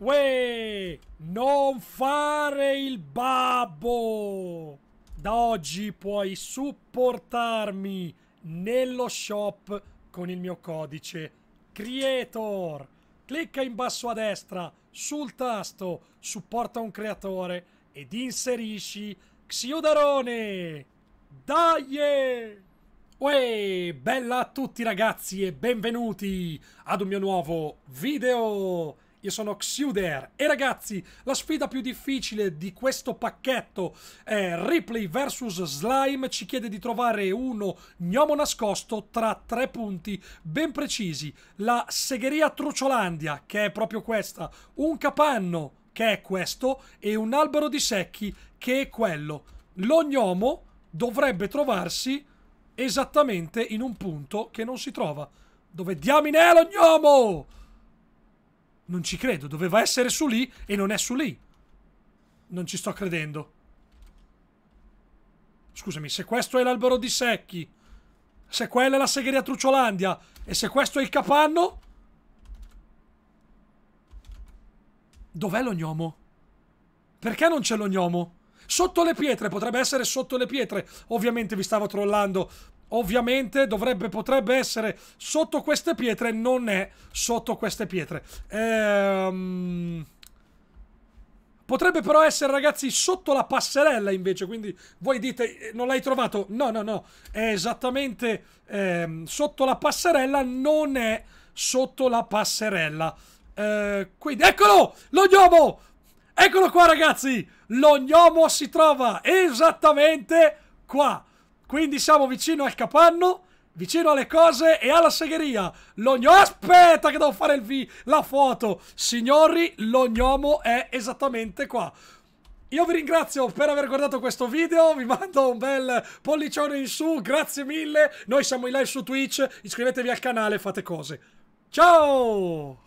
Uè, non fare il babbo! Da oggi puoi supportarmi nello shop con il mio codice Creator. Clicca in basso a destra sul tasto Supporta un creatore ed inserisci Xiudarone. Dai! Uè, bella a tutti ragazzi e benvenuti ad un mio nuovo video! Io sono Xuder e ragazzi, la sfida più difficile di questo pacchetto è Ripley vs Slime ci chiede di trovare uno gnomo nascosto tra tre punti ben precisi. La segheria Truciolandia, che è proprio questa, un capanno, che è questo, e un albero di secchi, che è quello. Lo gnomo dovrebbe trovarsi esattamente in un punto che non si trova. Dove diamine è lo gnomo? Non ci credo, doveva essere su lì e non è su lì. Non ci sto credendo. Scusami, se questo è l'albero di secchi, se quella è la segheria Trucciolandia e se questo è il capanno... Dov'è l'ognomo? Perché non c'è l'ognomo? Sotto le pietre, potrebbe essere sotto le pietre. Ovviamente vi stavo trollando ovviamente dovrebbe, potrebbe essere sotto queste pietre, non è sotto queste pietre. Ehm... Potrebbe però essere, ragazzi, sotto la passerella invece, quindi voi dite eh, non l'hai trovato? No, no, no, è esattamente ehm, sotto la passerella, non è sotto la passerella. Ehm, quindi, eccolo, l'ognomo! Eccolo qua, ragazzi, l'ognomo si trova esattamente qua. Quindi siamo vicino al capanno, vicino alle cose e alla segheria. L'ognomo... Aspetta che devo fare il vi... la foto. Signori, l'ognomo è esattamente qua. Io vi ringrazio per aver guardato questo video, vi mando un bel pollicione in su, grazie mille, noi siamo in live su Twitch, iscrivetevi al canale, fate cose. Ciao!